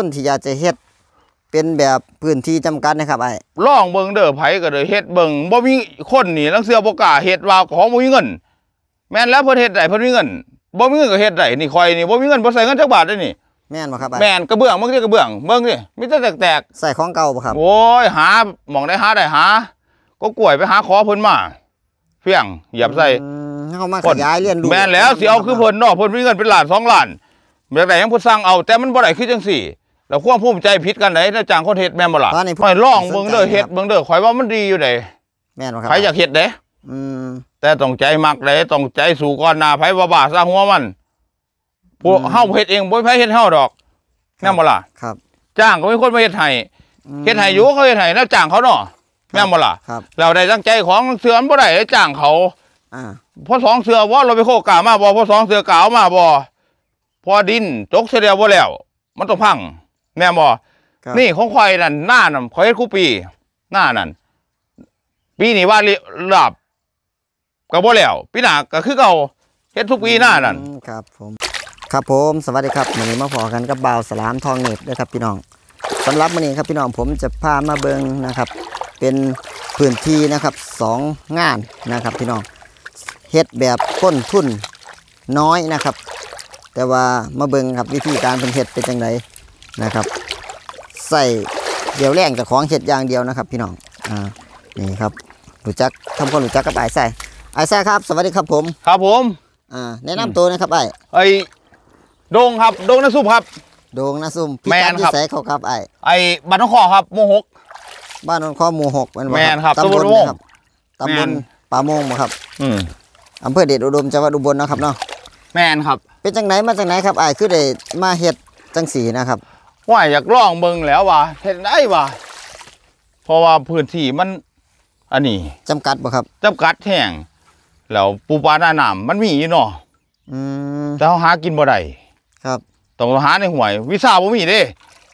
คนที่อยากจะเฮ็ดเป็นแบบพื้นที่จำกัดนะครับไอ้ล่องเบิงเด้อไผก็เด้อเฮ็ดเบิงบ่ มีคนนี่ลังเสือบ่กล้าเฮ็ดว่าของบ่มีเงิน แม่นแล้วเพิ่นเฮ็ดได้เพิ่นมีเงินบ่ มีเงินก็เฮ็ดได้นี่คอยนี่บ่ มีเงินบ่ใส่เงินจักบาทได้นี่แม่นบ่ครับไอ้แม่นกระเบื้องเบิ่งดิกระเบื้องเบิ่งดิมีแต่แตกใส่ของเก่าบ่ครับโอ้ยหาหม่องได้หาได้หาก็กล้วยไปหาขอเพิ่นมาเพียงหยับใส่มเฮามาขยายเรียนรู้แม่นแล้วสิเอาคือเพิ่นเนาะเพิ่นมีเงินเป็นล้านสองล้านแม่ไต่ยังเพิ่นสร้างเอา แต่มันบ่ได้คือจังสี่แล้วความภูมิใจผิดกันไหนนาจ้างคนเฮ็ดแม่บ่ล่ะตอม่อลองเบิ่งเด้อเฮ็ดเบิ่งเด้อคอยว่ามันดีอยู่ไหนแม่นบครับใครอยากเฮ็ดเด้อืม แต่ต้องใจมักเล้ต้องใจสู่ก่อนหน้าไผว่าบ้าซะหัวมัน พวกเฮาเฮ็ดเองบ่ไผเฮ็ดเฮาดอกแม่บ่ล่ะครับ จ้างก็มีคนมาเฮ็ดให้เฮ็ดให้อยู่เขาเฮ็ดให้แล้วจ้างเขาเนาะแม่บ่ล่ะเราได้ตั้งใจของเสือมบ่ได้จ้างเขาพอสองเสือว่าเราไปโคกามาบ่พอสองเสือกาวมาบ่พอดินจกเสียแียวบ่แล้ว มันต้องพังแม่นบอกนี่ของขอยนั่นหน้านั่นขอยคู่ปีหน้านั่นปีนี้ว่ารลับกรโบ่แล้วปีหน้าก็คือเก่าเฮ็ดทุกปีหน้านั่นครับ ผม ครับผมสวัสดีครับวันนี้มาพอกันกับบ่าวสลามทองเน็ตนะครับ พี่น้องสำหรับวันนี้ครับพี่น้องผมจะพามาเบิงนะครับ เป็นพื้นที่นะครับสองงานนะครับ พี่น้องเฮ็ดแบบต้นทุนน้อยนะครับ แต่ว่ามาเบิงครับวิธีการเป็นเฮ็ดเป็นยังไงนะครับ ใส่เดียวแรงจากของเห็ดอย่างเดียวนะครับพี่น้องอ่านี่ครับรู้จักทำคนรู้จักกับไอ้ใส่ไอ้ใส่ครับสวัสดีครับผมครับผม อ่า แนะนำตัวนะครับไอ้ไอ้โดงครับโดงน้ำซุปครับโด่งน้ำซุ่มแมนครับใส่เขาครับไอ้ไอ้บ้านนคอครับโมหกบ้านนงข้อหมู่หกแมนบแมนครับตำบลตมงครับตำบลป่าโมงครับ อืมอำเภอเดชอุดมจังหวัดอุบลนะครับ เนาะแมนครับ เป็นจังไหนมาจังไหนครับไอ้คือได้มาเห็ดจังสีนะครับว่าอยากลองเบิงแล้ววะเห็นได้ว่ะเพราะว่าพื้นที่มัน อันนี้จำกัดป่ครับจำกัดแห้งแล้วปูปลาหน้าหนามมันมีอยู่เนาะแต่เขาหากินบ่ได้ครับต้องหาในห่วย วิชาบ่ มีเด้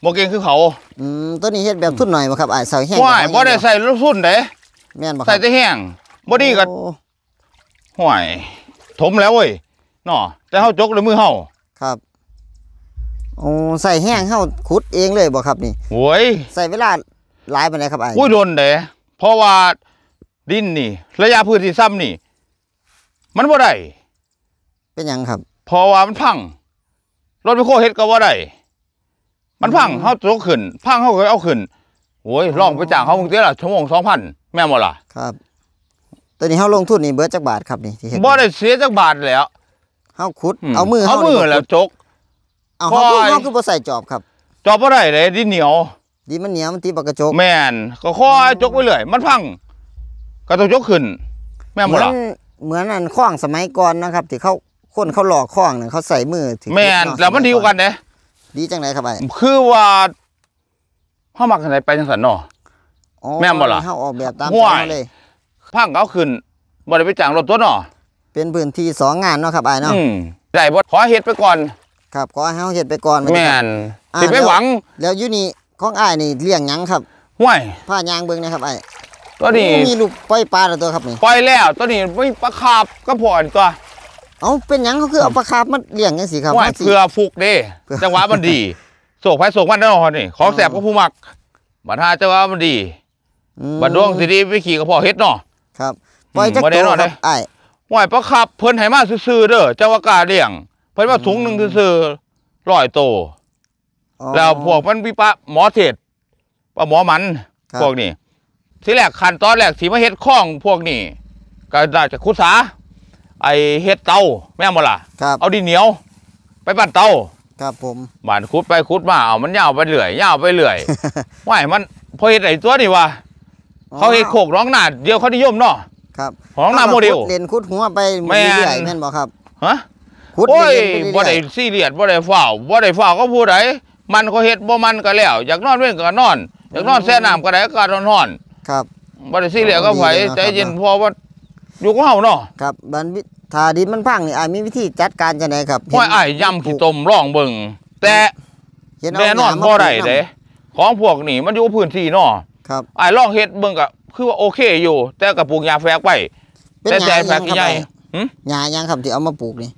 บ่เก่งคือเขาอืมตัวนี้เฮ็ดแบบทุ่นหน่อยบ่ครับอ้าใส่แห้งว่าบ่ได้ใส่ลูกทุ่นเด้แม่นบ่ใส่แต่แห้งบ่ดีกับห่วยถมแล้วเว้ยเนาะแต่เขาจกเลยมือเขาครับโอ้ใส่แห้งเข้าขุดเองเลยบ่ครับนี่โอ้ยใส่เวลาหลายปไหนครับไอ้อ้ยโดนเด้เพราะว่าดินนี่ ระยะพื้นที่ซ้ำนี่ มันบ่ได้เป็นยังครับเพราะว่ามันพัง รถไปโคเฮ็ดก็ว่าได้มันพังเข้าโกขึ้นพังเข้าก็เอาขึ้นโอ้ยลองไปจ้างเขาบางทีละชั่วโมงสองพันแม่หมดล่ะ ครับ ตอนนี้เขาลงทุนนี่เบิร์ดจักบาทครับนี่ที่เห็นบ่ได้เสียจักบาทแล้วเขาขุดเอามือเอามือแล้วจกเอาคขาพูดเขาคือบ่ใส่จอบครับ จอบบ่ได้เลยดินเหนียวดินมันเหนียวมันตีปากกระจกแม่น ก็ข้อจกไปเลยมันพังก็ต้องกขึ้น แม่หมดละเหมือนอันคล้องสมัยก่อนนะครับที่เขาคนเขาหลอกคล้องเนี่ยเขาใส่มือถือแม่นแล้วมันดีกว่ากันเด้ดีจังไนครับไอ้คือว่าห้ามักไหนไปจังสันนอแม่หมดละเขาออกแบบตามใจเลยพังเขาขึ้นบ่ได้ไปจ้างรถตัวนอเป็นพื้นที่สองงานเนาะครับไอ้เนาะได้บดขอเฮ็ดไปก่อนครับขอ้เฮาเห็ดไปก่อนแม่นติดไปหวัง แล้วยูนี่ของอ้ายนี่เลี้ยงยังครับห้วยผ้ายางเบิ่งนะครับไอ้ตัวนี้มีลูกปล่อยปลาแล้วตัวครับนี่ปล่อยแล้วตัวนี้ไม่ปลาคาบก็ผ่อนตัวเอาเป็นยังเขาคือเอาปลาคาบมาเลี้ยงยังสิครับหวเพื่อฟุกเด้จังหวะมันดีโศกไฟโศกมันแน่นอนนี่ของแสบก็ผู้มักบัดหาจังหวะมันดีบัดดวงสิดีไปขี่กับพ่อเฮ็ดเนาะครับปล่อยจักตัวครับไอ้ห้วยปลาคาบเพิ่นให้มาซื่อๆเด้อจังหวะกาเลี้ยงพิ่นว่าถุงหนึ่งคือซื้อร้อยโตแล้วพวกมันวิปะหมอเทศปะหมอมัน พวกนี้ทีแรกขันตอนแรกสีมาเห็ดข้องพวกนี้ก็จะคุษาไอเห็ดเตาแม่มาล่ะเอาดินเหนียว ไปปั่นเตาครับผมบานคุดไปคุดมาเอามันยาวไปเรื่อยยาวไปเรื่อยม่มันพอเห็ดไหนตัวนี่วะเขาเห็ดโขกร้องหนาเดียวเขานิยมเนาะครับร้องหนาโมเดลเล่นคุดหัวไปเรื่อยแม่นบอกครับฮะโอ้ย บ่ได้ซีเรียสบ่ได้ฝ้าวบ่ได้ฝ้าวก็ผู้ใดมันก็เฮ็ดบ่มันก็แล้ว อยากนอนเว้นก็นอนอยากนอนแช่น้ำก็ได้ก็กอนร้อนๆครับ บ่ได้ซีเรียสก็ไผใจเย็นพอว่าอยู่ก็บเฮาเนาะครับบันวิถาดินมันพังนี่อายมีวิธีจัดการจังไดครับห้อยอ้ายยำขี้ต้มร่องเบิ่งแต่เห็เาแน่นอนบ่ได้ลเด้ของพวกนี้มันอยู่พื้นที่เนาะครับอ้ายลองเฮ็ดเบิ่งก็คือว่าโอเคอยู่แต่ก็ปลูกหญ้าแฝกไปแต่ใจแฝกใหญ่หึหญ้ายังครับที่เอามาปลูกนี่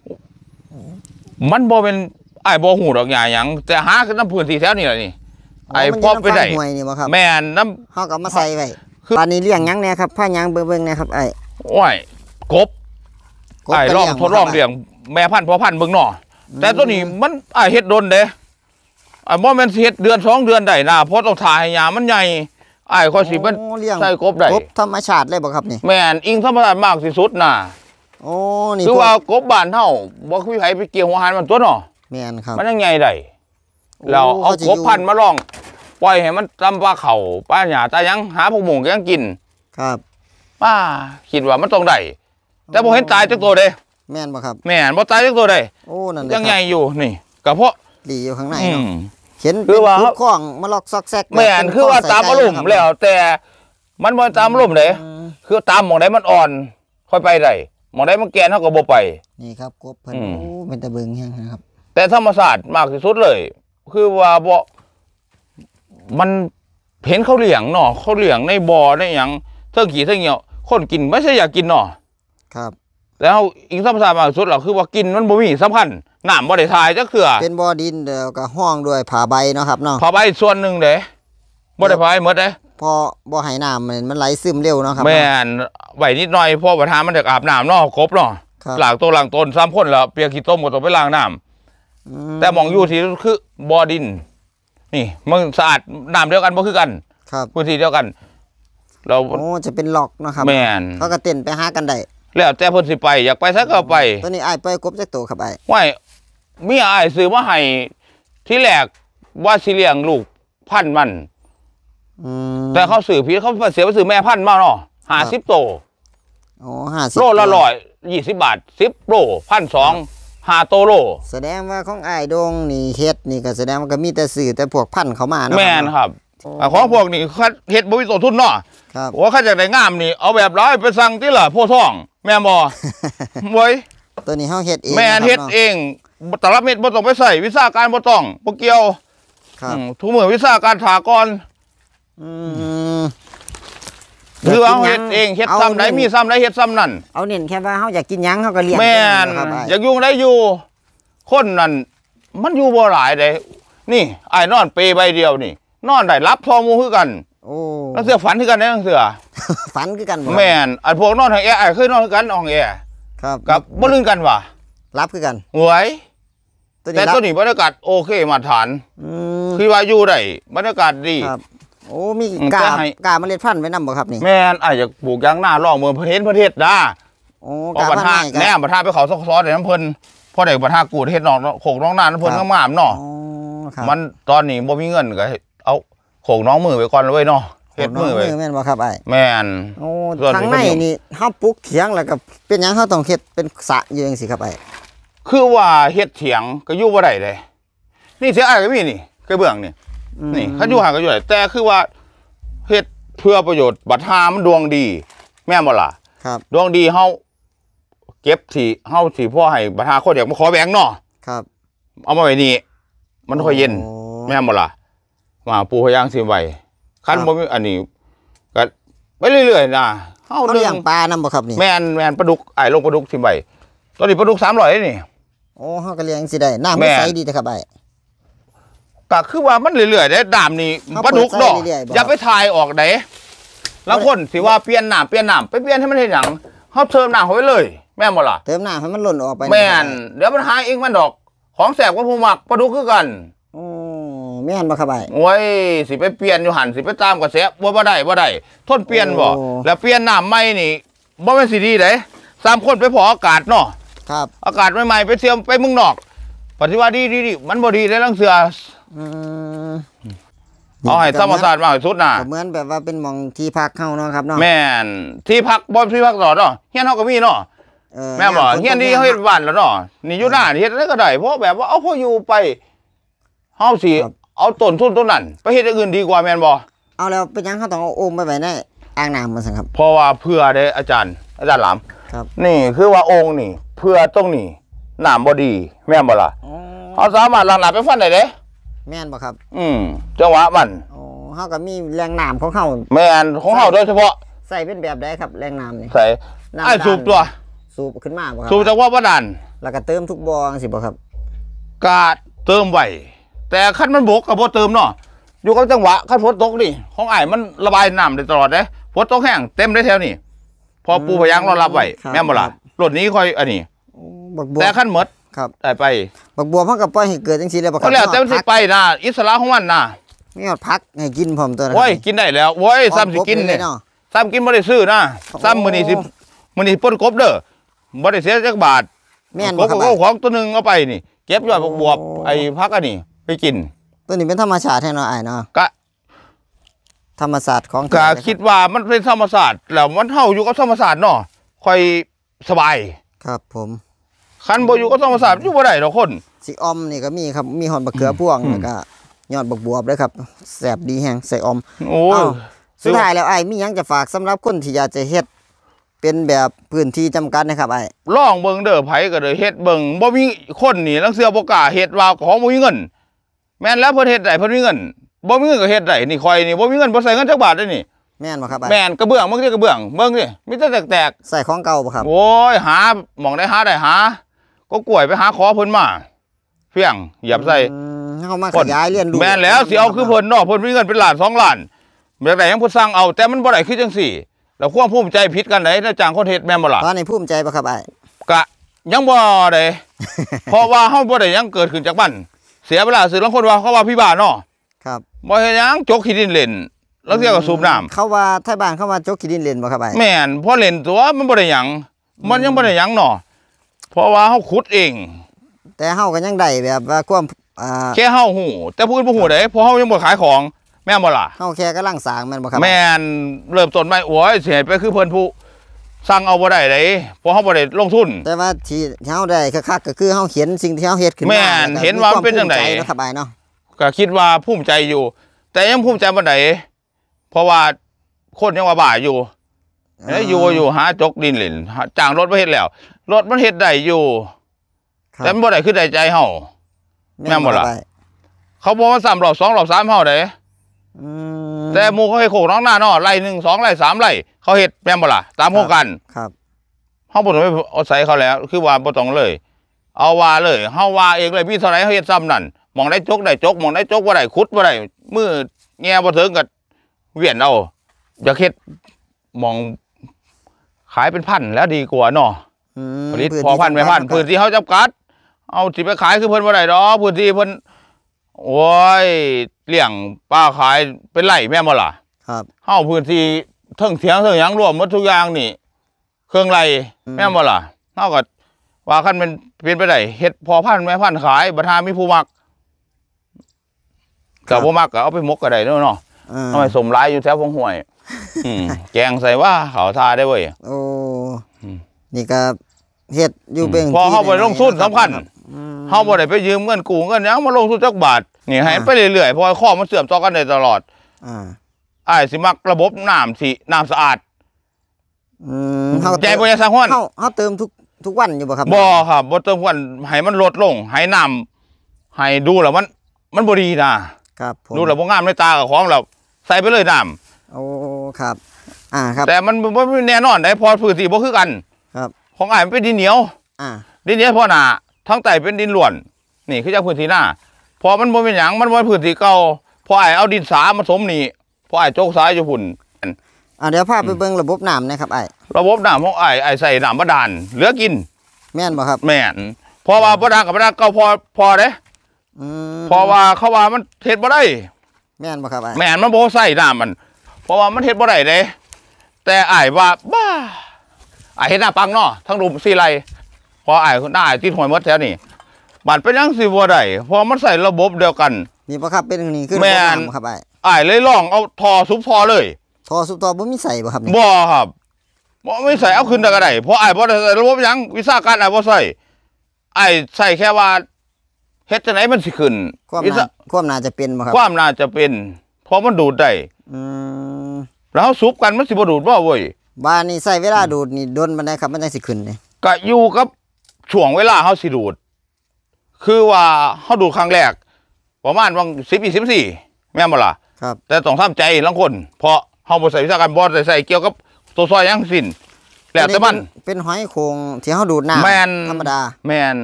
มันบ่เป็นไอ้บ่หูดอกหญ่ายังแต่หาคือน้ำพื้นที่แถวนี้แหละนี่ไอ้พอไปได้หนแม่น้ำเขาก็มาใส่ไปตอนนี้เลี้ยงยังเน่ครับผ้ายังเบิ่งๆน่ครับไอ้โอ้ยกบไอ้ลองทดลองเลี้ยงแม่พันธพ่อพันธ์เบิ่งหน่อแต่ตัวนี้มันไอ้เห็ดดนเด้ไอ้บ่เม็นเห็ดเดือนสองเดือนได้นะเพราะต้องถ่ายให้หามันใหญ่ไอ้ข้อสิมันใส่กบได้กบธรรมชาติเลยบ่ครับนี่แม่นอิงธรรมชาติมากที่สุดน่ะโอ้นี่คือว่ากบบานเท่าบกคือไผไปเกี่ยวหัวหันมันตัวเนาะแม่นครับ มันยังไงได้เราเอากบพันมาลองปล่อยให้มันตำปลาเข่าป้าหยาตายังหาพวกหมูกยังกิน ครับป้าคิดว่ามันต้องได้แต่ผมเห็นตายจักตัวเด้แม่นบ่ครับ แม่นบ่ตายจักตัวเด้โอ้นั่นยังไงอยู่นี่กระเพาะดีอยู่ข้างในเนาะเห็นคือว่าข้องมาลอกซอกแซกแม่นคือว่าตามลา่มแล้ว แต่มันบ่ตามลุ่มเลยคือตามหมองไหนมันอ่อนค่อยไปได้หมองได้มาแกนเท่ากับบ่ไปนี่ครับกบเพิ่นโอ้เป็นตะเบิงแห้งนะครับ แต่ธรรมศาสตร์มากที่สุดเลย คือว่าบ่มันเห็นเขาเหลียงเนาะเขาเหลียงในบ่อในอย่างเท่ากี่เท่าเงี้ยคนกินไม่ใช่อยากกินเนาะครับ แล้วอีกธรรมศาสตร์มากที่สุดหรอคือว่ากินมันบ่มีสำคัญน้ำบ่ได้ทายจักเขื่อเป็นบ่อดินเดียวกับห้องด้วยผ่าใบเนาะครับเนาะ่าใบส่วนหนึ่งเด้บ่ได้พายหมดเด้พอบ่อหยน้ำมันไหลซึมเร็วเนาะครับแม่นไหวนิดหน่อยเพราะปราธามันจะอาบน้ำเนาะครบเนาะหลากตัวหลังต้นซ้ำพ่นแล้วเปียกขี้ต้มมดตัวไปล้างน้ำแต่มองอยู่ที่คือบ่อดิน นี่ มันสะอาดน้ำเดียวกันบ่คือกัน ครับพื้นที่เดียวกัน เราโอ้จะเป็นหลอกนะครับแม่นเขาก็เต้นไปหากันได้แล้วแต่พิ่นสิไป อยากไปซะก็ไปตัวนี้ไอ้ไปกบจักตัวครับไอ้ไม่มีไอ้ซื้อมาให้ที่แรกว่าสิเลี้ยงลูกพันมันแต่เขาสื่อพีเขาเสียไปสื่อแม่พันธุ์มากเนาะหาสิบโตโอ้หาซิบโลละลอยยี่สิบบาทสิบโลพันสองหาโตโลแสดงว่าของไอ้ดงนี่เฮ็ดนี่ก็แสดงว่าก็มีแต่สื่อแต่พวกพันเขามาเนาะ แม่นครับ ของพวกนี่เขาเฮ็ดบริโต้ทุนเนาะ ครับว่าข้าจะได้งามนี่ เอาแบบร้อยไปสั่งที่ล่ะพ่ท่อง แม่บอมวยตัวนี้เฮาเฮ็ดเอง แม่เฮ็ดเองตลับเม็ดบ่ต้องไปใส่วิชาการบ่ต้องบ่เกี่ยว ครับทุมเมืออวิชาการถากรคือเอาเห็ดเองเห็ดซ้ำไรมีซ้ำไรเห็ดซ้ำนั่น เอาเน่นแค่ว่าเขาอยากกินยังเขาก็เลี้ยงแม่นอยากยุ่งไรอยู่ คนนั่นมันอยู่บ่หลายเลยนี่ไอ้นอนเปใบเดียวนี่ นอนได้รับพอมูคือกันนังเสือฝันคือกันได้นังเสือฝันคือกันแม่นไอ้พวกนอนทางแอร์ไอ้เคยนอนกันอองแอร์ครับ กับบ่ลื่นกันวะรับคือกันหวยแต่ตัวนี้บรรยากาศโอเคมาตรฐานคือว่าอยู่ได้บรรยากาศดีโอ้ มีกาบกาบเมล็ดพันธุ์ไว้นำบ่ครับนี่ แม่นไอ้อยากปลูกยางหน้าล่องเมืองประเทศประเทศด้าโอ้กาบพันธุแน่บัรท่าไปเขาซอกซอสเดี๋ยวน้ำเพลินพ่อเด็กบัรท่ากูเทศนองโขกน้องหน้าน้ำเพลินก็มามเนาะมันตอนนี้บ่มีเงินก็เอาโขกน้องมือไปก่อนเลยเนาะ เฮ็ดมือไปแม่นบ่ครับไอ้แม่น โอ้ทางในนี่ห้าปลูกเถียงแล้วก็เป็นยังห้าต้องเฮ็ดเป็นสะยังสิครับไอ้คือว่าเฮ็ดเถียงก็ยู่บ่ได้เลย นี่เสียไอ้ก็มีนี่กระเบื้องนี่นี่เขาอยู่ห่างกันอยู่ไหนแต่คือว่าเฮ็ดเพื่อประโยชน์ บัตรทามันดวงดี แม่นบ่ล่ะ ครับ ดวงดีเฮาเก็บถี่เฮาส่พ่อให้ บัตรทาคนอยากมาขอแบ่งเนาะครับ เอามาไว้นี่มันค่อยเย็นแม่นบ่ล่ะมาปูพยางสิไว้ขันบน่มีอันนี้ก็ไปเรื่อย ๆนะเฮาเรื่องปลาน้ำบ่ครับนี่แม่นแม่นปลาดุกไอ้ลงปลาดุกสิไว้ตอนนี้ปลาดุกสาม้อยนี่ โอ้เขาก็เลี้ยงสิได้น้ำไม่ใสดีแต่ครับไอ้ก็คือว่ามันเรื่อยๆได้ดามนี่ปลาดุกดอกอย่าไปทายออกไหนแล้วคนสิว่าเปลี่ยนหนามเปลี่ยนหนามไปเปลี่ยนให้มันเห็นหนังเขาเติมหนามเขาไปเลยแม่หมดละเติมหนามให้มันหล่นออกไปแม่นเดี๋ยวมันหายเองมันดอก ของแสบก็ผูหมักปลาดุกคือกันแม่นบนมาับไอโอ้ยสิไปเปลี่ยนอยู่หันสิไปตามกับแสบ่บ่ได้บ่ได้ทนเปลี่ยนบ่แล้วเปลี่ยนหนามไม่นี่บ่เป็นสิดีไนสามคนไปพออากาศเนาะครับ อากาศใหม่ๆไปเทียมไปมึงนอกปฏิวัติดีดมันบ่ดีได้ลังเสืออ เอาให้สมศาสตร์มากสุดน่ะ เหมือนแบบว่าเป็นหมองที่พักเข้าเนาะครับเนาะแม่นที่พักบ่นที่พักตลอดเนาะเฮียนเขาก็มีเนาะอแม่บอกเฮียนดี่เฮาเห็นบ้านแล้วเนาะนี่อยู่หน้าเฮยนแล้วก็ได้เพราะแบบว่าเอาพออยู่ไปเฮาสิเอาต้นทุนต้นนั้น ไปเฮ็ดอย่างอื่นดีกว่าแม่นบกเอาแล้วเป็นยังเขาต้องเอาโอมไปไว้ในอ่างน้ำมันสิครับเพราะว่าเพื่อได้อาจารย์ อาจารย์หลามครับ นี่คือว่าองค์นี่ เพื่อต้องนี่น้มบ่ดีแม่บอกล่ะอเขาสามารถลังหนับไปฟันได้เด้แม่นบ่ครับ อืมจังหวะมันโอ้เขาก็มีแรงน้ำของเขาแม่นของเขาโดยเฉพาะใส่เป็นแบบใดครับแรงน้ำนี่ ใส่ไอ้สูบตัว สูบขึ้นมาบ่ครับ สูบจังหวะบ่ดันแล้วก็เติมทุกบองสิบ่ครับ กาดเติมไหว แต่ขั้นมันบกกับบ่เติมเนาะ อยู่กับจังหวะขั้นฝนตกนี่ ของไอ้มันระบายน้ำได้ตลอดเลยฝนตกแห้งเต็มได้แถวนี่ พอปูพยังรอรับไหวแม่บ่ล่ะรถนี้ค่อยอันนี้แต่ขั้นหมดครับได้ไปบักบัวพักกับป้อยให้เกิดจังสีเลยบักบัวแล้วแต่มันสิไปนะอิสระของมันนะไม่ยอดพักให้กินผมตัวนั้นโอ้ยกินได้แล้วโอ้ยซ้ำสิกินเนี่ยซ้ำกินบ่ได้ซื้อนะซ้ำมือนี่สิมือนี่ปนกบเด้อบ่ได้เสียจักบาทแม่นกบั็ของตัวหนึ่งเอาไปนี่เก็บยอดบักบัวไอ้พักอันนี้ไปกิน ตัวนี้เป็นธรรมชาติแท้เนาะไอ้เนาะก็ธรรมศาสตร์ของก็คิดว่ามันเป็นธรรมศาสตร์แล้วมันเท่าอยู่กับธรรมศาสตร์เนาะค่อยสบายครับ ผมคันบอยู่ก็ต้องมาสาบอยู่บ่ได้ดอกคนสีออมนี่ก็มีครับ มีหอนบักเขือพ่วงแล้วก็ยอดบักบวบด้ยครับ แสบดีแห้งใส่ออมโอ้สุดท้ายแล้วไอ้มียังจะฝากสำหรับคนที่อยากจะเฮ็ดเป็นแบบพื้นที่จำกัดนะครับไอ้ล่องเบิงเด้อไผก็เด้อเฮ็ดเบิงบ่มีคนนี่ลังเสือบ่กล้าเฮ็ดว่าของบ่มีเงิน แม่นแล้วเพิ่นเฮ็ดได้เพิ่นมีเงินบ่มีเงินก็เฮ็ดได้นี่คอยนี่บ่มีเงินบ่ใส่เงินจักบาทได้นี่แม่นบ่ครับไอ้แม่นกระเบื้องมึงเรียกกระเบื้องเบิ่งดิมีแต่แตกๆใส่ของเก่าบ่ครับ โอ้ยหาหม่องได้หาได้หาก็กล้วยไปหาขอเพิ่นมาเพียงหยับใส่เขามาขยายเรียนดูแม่แล้วสิเอาคือเพิ่นนอกเพิ่นมีเงินเป็นหลานสองหลานแบบไหนยังพูดสร้างเอา แต่มันบ่ได้คือจังสี่ แล้วควบภูมิใจผิดกันไหนนาจางคนเหตุแม่บ่ละตอนนี้ภูมิใจปะครับไอ้กะยังบ่ได้เพราะว่าเขาบ่ได้ยังเกิดขึ้นจากบ้านเสียเวลาสื่อลางคนว่าเขาว่าพี่บ้านเนาะครับบ่เฮ็นยังจกขี้ดินเล่นแล้วเสียกับสูบน้ำเขาว่าไทยบ้านเขาว่าจกขี้ดินเล่นบ่ครับไอ้แม่นพอเล่นตัวมันบ่ได้ยังมันยังบ่ได้ยังเนาเพราะว่าเขาขุดเอง แต่เขาก็ยังได้แบบว่าความอ่าแค่เขาหูแต่ผู้อื่นหูได้เพราะเขายังบดขายของแม่นบ่ล่ะเขาแค่ก็ร่างสร้างแม่นบ่ครับแม่นเริ่มต้นไหม่โอ้ยสียไปคือเพิ่นผู้สั่งเอาบ่ได้เหนเพราะเขาบ่ได้ลงทุนแต่ว่าที่เขาได้คักๆก็คือเขาเห็นสิ่งที่เขาเห็ดขึ้นมาแม่นเห็นว่าเป็นยังได๋นะบายเนาะก็คิดว่าภูมิใจอยู่ แต่ยังภูมิใจบ่ได้เพราะว่าคนยังว่าบ่ายอยู่เฮ้ยอยู่อยู่หาจกดินหลินจ้างรถมาเฮ็ดแล้ว รถมันเฮ็ดได้อยู่แต่บ่ได้คือใดใจเฮาแม่บ่ล่ะเขาบอกว่าสามรอบสองรอบสามเฮาได้แต่หมูเขาให้โขกน้องหน้านอไล่หนึ่งสองไล่สามไล่เขาเห็ดแม่บล่ะตามโครงการครับเ้าง่ม้องไอาศัยเขาแล้ว คือว่าบ่ต้องเลย เอาว่าเลยเฮาว่าเองเลยพี่เท่าไรเขาเห็ดซ้ำนั่นมองได้จกได้จกมองได้จกว่าไดคขุดว่าไดมือแง่บ่ถึงกับเวียนเอาอยากเห็ดมองขายเป็นพันแล้วดีกว่าเนาะผลิตพอพันไม่พันพื้นที่เขาจำกัด เอาสิไปขายคือเพิ่นว่าไรดอกพื้นที่เพิ่นโอ้ยเลี้ยงป้าขายเป็นไรแม่บ่ล่ะ ครับเฮาพื้นที่ทั้งเสียงทั้งยังรวมหมดทุกอย่างนี่เครื่องไรแม่บ่ล่ะเฮาก็ว่าขั้นเป็นเป็นไปได้เฮ็ดพอพันแม่พันขายบัตรามีผู้มักกับผู้มักก็เอาไปมกก็ได้เนาะเนาะเไมสมร้ายอยู่แถวพงห่วยแกงใส่ว่าเขาทาได้เว้ย โอ้นี่ก็เฮ็ดอยู่เบ่งพอเขาไปลงทุนสำคัญเขาบอได้ไปยืมเงินกู้เงินยังมาลงทุนจักบาทนี่หายไปเรื่อย ๆ พอข้อมันเสื่อมต่อกันได้ตลอดอ่าสิมักระบบน้ำสีน้ำสะอาดใจบิษัทห้อนเขาเติมทุกทุกวันอยู่ป่ะครับบ่ครับบ่เติมวันให้มันลดลงให้น้ำให้ดูแล้วมัน มันบ่ดีนะครับดูแล้วบ่งามในตากับของเราใส่ไปเลยน้ำโอ้ ครับ อ่า ครับ แต่มันบ่แน่นอนได้พอพื้นที่บ่คือกัน ครับ ของอ้ายมันเป็นดินเหนียว อ่า ดินเหนียวพอหนาทั้งใต้เป็นดินล้วน นี่คือจากพื้นที่หน้าพอมันบ่เป็นหยังมันบ่พื้นที่เก่าพออ้ายเอาดินสามาสมนี่พออ้ายโจกสายอยู่หุ่นอ่าเดี๋ยวพาไปเบิ่งระบบน้ำนะครับไอ้ระบบน้ำของไอ้ไอ้ใส่น้ำบาดาลเหลือกิน แม่นบ่ครับ แม่นเพราะว่าบ่ดากับบ่ดาเก่าพอพอเด้เพราะว่าเขาว่ามันเฮ็ดบ่ได้ แม่นบ่ครับไอ้แม่นมันบ่ใส่น้ำมันเพราะว่ามันเห็ดบ่ได้เลยแต่อ้ายว่าบ้าอ้ายเห็ดหน้าปังเนาะทั้งรูมสี่ไรพออ้ายหน้าอ้ายที่หอยมดแถวนี่บัดเป็นยังสี่บ่ได้เพราะมันใส่ระบบเดียวกันนี่ปะครับเป็นอย่างนี้ขึ้นแม่นครับไอ้อ้ายเลยลองเอาทอซุปทอเลยทอซุปทอบ่มีใส่บ่ครับบ่ครับบ่ไม่ใส่เอาขึ้นได้ก็ได้เพราะอ้ายบ่ได้ใส่ระบบยังวิชาการอ้ายบ่ใส่อ้ายใส่แค่ว่า เฮ็ดจังไหนมันสิขึ้นความิน่าชาความน่าจะเป็นบ่ครับ ความน่าจะเป็น เพราะมันดูดได้แล้วเราสูบกันมันสิบดูดบ่เว้ยบ้านนี่ใส่เวลาดูดนี่โดนมันได้ครับมันได้สิขึ้นเลยก็อยู่กับช่วงเวลาเขาสิดูด คือว่าเขาดูดครั้งแรกประมาณวันสิบยี่สิบสี่แม่บ่ล่ะครับ แต่ต้องทาใจลังคน เพราะเขาบ่ใส่วิชาการบอไดใส่เกี่ยวกับตัวซอยยังสิ้นแล้วแต่มัน เป็นหอยโงที่เขาดูดน้ำนธรรมดา แมน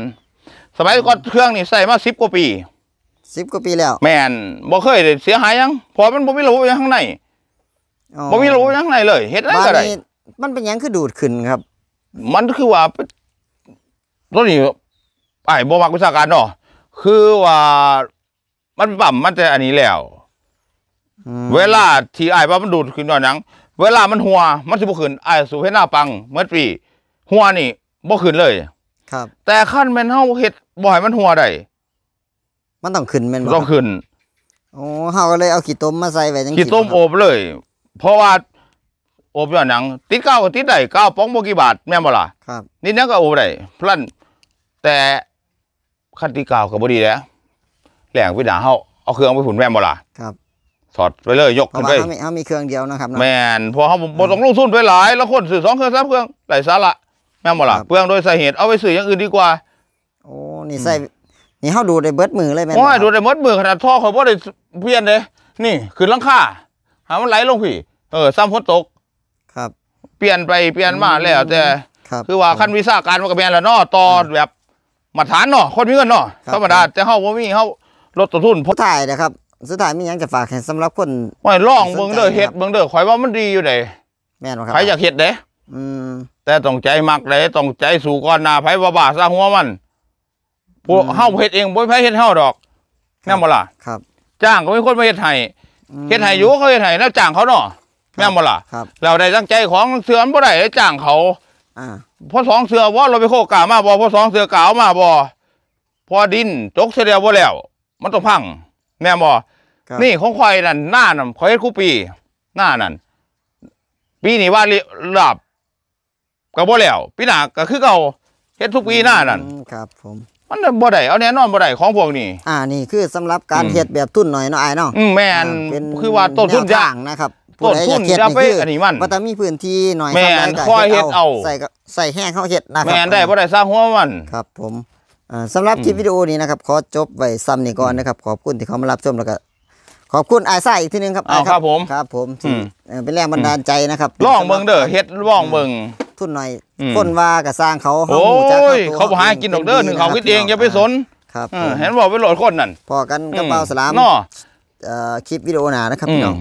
สมัยก่อนเครื่องนี่ใส่มาสิบกว่าปีสิบกว่าปีแล้ว แม่นบ่เคยเสียหายยังพอมันบ่มีระบบยังข้างในอบ่มีระบบยังข้างในเลยเฮ็ดอะไรก้นก็ได้มันเป็นยังคือดูดขึ้นครับ มันคือว่าตัวนี้ไอ้บ่มักวิชาการเนาะคือว่ามันปั่มมันแต่อันนี้แล้วเวลาที่ไอ้าว่ามันดูดขึ้นหน่อยนังเวลามันหัว มันสิบขึ้นไอ้สูเพห้หน้าปังเมื่อปีหัวนี่บ่ขึ้นเลย ครับ แต่ขั้นแมนเฮาเฮ็ดบ่อยมันหัวได้มันต้องขึ้นแม่นต้องขึ้นโอ้เฮาก็เลยเอาขี้ต้มมาใส่ไว้จังขี้ต้มอบเลย เพราะว่าโอบย่อนหนังติดเก้าติดได้เก้าป้องโมกี่บาทแม่นบ่ล่ะครับ นี่นั่นก็โอบได้พลันแต่คันที่เก้ากับ่ดีแล้วแหล่งวิดาเฮาเอาเครื่องไปผุนแม่นบ่ล่ะครับสอดไปเลย ยกขึ้นไปเขามีเครื่องเดียวนะครับแม่นพอเขาบ่ต้องลงทุนไปหลาย แล้ว คนสื่องเครื่องมเครื่องได้สาระแม่นบ่ล่ะเปลืองโดยสาเหตุเอาไปสื่ออย่างอื่นดีกว่า โอ้ นี่ใส่นี่เขาดูได้เบิดมือเลยแม่่โอ้ยดูได้บมดมือ ขนาดท่อเขาบ่ได้เปลี่ยนเลย นี่คือลังคาหามันไหลลงพี่ เออซ้ำฝนตก ครับ เปลี่ยนไปเปลี่ยนมา แล้วแต่ครับคือว่าขั้นวิชาการมันก็แม่นแล้วนอต่อแบบมาตรฐานเนาะคนมีเงินเนาะธรรมดาแต่เขาบ่มีเขาลดต้นทุนพอถ่ายนะครับ สุดท้ายมียังจะฝากให้สำหรับคนโอ้ยลองเบิ่งเด้อเฮ็ดเบิ่งเด้อข่อยว่ามันดีอยู่เดนแม่นบ่ครับใครอยากเฮ็ดเด้อืม แต่ต้องใจมักเด้ต้องใจสู่ก่อนหน้าไผบ่าบ้าซะหัวมันพวกเฮาเฮ็ดเองบ่ไผเฮ็ดเฮาดอกแม่นบ่ล่ะครับ จ้างก็มีคนมาเฮ็ดให้เฮ็ดให้อยู่เขาเฮ็ดให้แล้วจ้างเขาเนาะแม่นบ่ล่ะครับเราได้ตั้งใจของเสือมนบ่ได้จ้างเขา อ่าพอสองเสือบ่เราไปโคกามาบ่พอสองเสือกาวมาบ่พอดินตกเสียแล้วบ่แล้วมันต้องพังแม่นบ่นี่ของข่อยนั่นหน้านั่นข่อยเฮ็ดคู่ปีหน้านั่นปีนี้ว่าหลับก็บ่แล้วปีหน้าก็คือเก่าเฮ็ดทุกปีหน้านั่นครับผมมันบ่ได้เอาแน่นอนบ่ได้ของพวกนี้ อ่า นี่คือสำหรับการเฮ็ดแบบทุนหน่อยเนาะไอ้เนาะ อืแม่นคือว่าต้นทุนยางนะครับต้นทุนจะไปอันนี้มันมันจะมีพื้นที่หน่อยแม่นคอยเฮ็ดเอาใส่ใส่แห้งเข้าเฮ็ดนะครับ แม่นได้บ่ได้สร้างหัวมัน ครับ ผมาสำหรับคลิปวิดีโอนี้นะครับ ขอจบไว้ซ้ำนี่ก่อนนะครับ ขอบคุณที่เขามารับชมแล้วก็ขอบคุณไอ้ไส้อีกทีนึงครับอ้าวครับผม ครับ ผมเป็นแรงบันดาลใจนะครับล่องเมืองเด้อเฮ็ดล่องเมืองทุนหน่อยคนว่ากับสร้างเขาเขาหูจักเขาหากินดอกเด้อหนึ่งเขาคิดเองอย่าไปสน ครับ เห็นบอกไปโหลดคนนั่นพอกันกระเป๋าสลามคลิปวิดีโอหนานะครับพี่น้อง